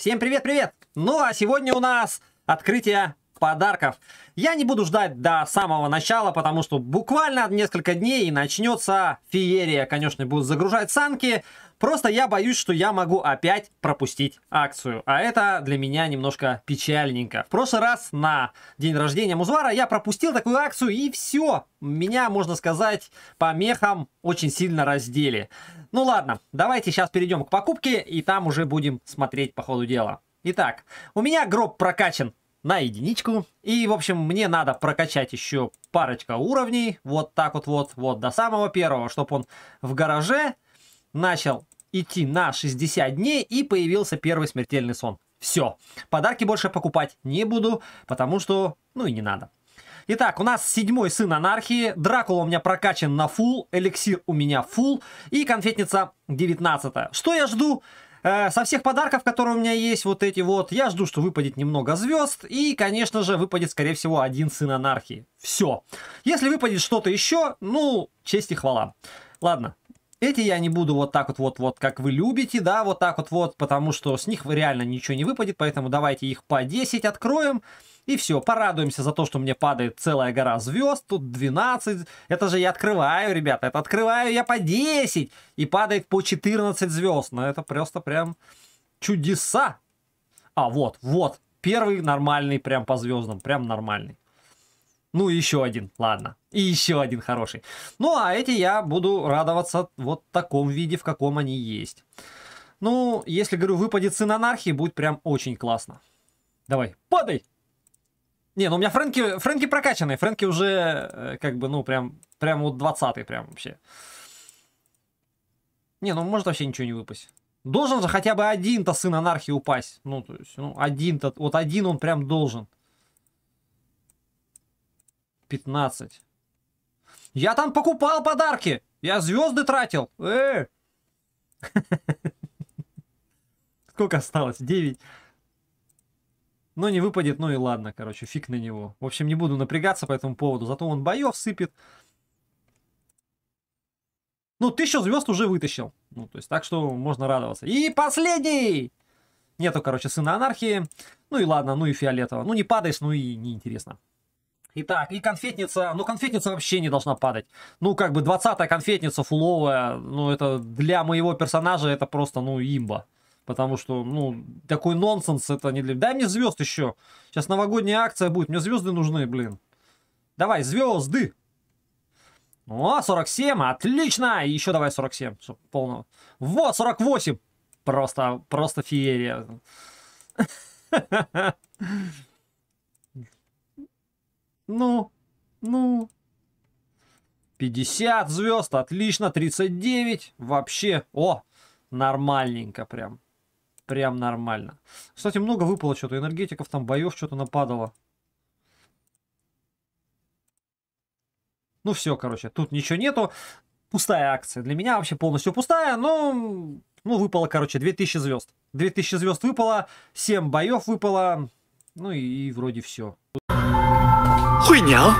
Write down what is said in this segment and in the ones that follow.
Всем привет-привет! Ну а сегодня у нас открытие подарков. Я не буду ждать до самого начала, потому что буквально несколько дней и начнется феерия. Конечно, будут загружать санки, Просто я боюсь, что я могу опять пропустить акцию. А это для меня немножко печальненько. В прошлый раз на день рождения Музвара я пропустил такую акцию и все. Меня, можно сказать, по мехам очень сильно раздели. Ну ладно, давайте сейчас перейдем к покупке и там уже будем смотреть по ходу дела. Итак, у меня гроб прокачан на единичку. И, в общем, мне надо прокачать еще парочка уровней. Вот так вот, вот, вот, до самого первого, чтобы он в гараже начал идти на 60 дней, и появился первый смертельный сон. Все. Подарки больше покупать не буду, потому что, ну и не надо. Итак, у нас седьмой сын анархии, Дракула у меня прокачан на фул, эликсир у меня фул, и конфетница 19. Что я жду? Э, со всех подарков, которые у меня есть, вот эти вот, я жду, что выпадет немного звезд, и, конечно же, выпадет, скорее всего, один сын анархии. Все. Если выпадет что-то еще, ну, честь и хвала. Ладно, эти я не буду вот так вот вот вот как вы любите, да, вот так вот вот, потому что с них реально ничего не выпадет, поэтому давайте их по 10 откроем. И все, порадуемся за то, что мне падает целая гора звезд, тут 12, это же я открываю, ребята, это открываю я по 10, и падает по 14 звезд, но это просто прям чудеса. А, вот, вот, первый нормальный прям по звездам, прям нормальный. Ну, еще один, ладно. И еще один хороший. Ну, а эти я буду радоваться вот в таком виде, в каком они есть. Ну, если, говорю, выпадет сын анархии, будет прям очень классно. Давай, падай! Не, ну у меня Фрэнки, Фрэнки прокачанные. Фрэнки уже, э, как бы, ну, прям, прям вот 20 прям вообще. Не, ну может вообще ничего не выпасть. Должен же хотя бы один-то сын анархии упасть. Ну, то есть, ну, один-то, вот один он прям должен. 15. Я там покупал подарки. Я звезды тратил. Э! Сколько осталось? 9. Но ну, не выпадет, ну и ладно, короче, фиг на него. В общем, не буду напрягаться по этому поводу. Зато он боев сыпет. Ну, тысячу звезд уже вытащил. Ну, то есть, так что можно радоваться. И последний! Нету, короче, сына анархии. Ну и ладно, ну и фиолетово. Ну не падаешь, ну и неинтересно. Итак, и конфетница, ну конфетница вообще не должна падать. Ну как бы 20-я конфетница фуловая, ну это для моего персонажа это просто ну имба. Потому что, ну, такой нонсенс это не для... Дай мне звезд еще. Сейчас новогодняя акция будет, мне звезды нужны, блин. Давай, звезды. О, 47, отлично. еще давай 47, чтобы полного. Вот, 48. Просто, просто феерия. Ну, ну. 50 звезд, отлично, 39. Вообще, о, нормальненько прям. Прям нормально. Кстати, много выпало что-то энергетиков, там боев что-то нападало. Ну все, короче, тут ничего нету. Пустая акция. Для меня вообще полностью пустая, но... Ну, выпало, короче, 2000 звезд. 2000 звезд выпало, 7 боев выпало. Ну и, и вроде все. 惠娘，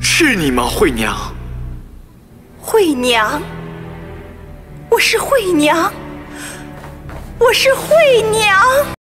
是你吗？惠娘，惠娘，我是惠娘，我是惠娘。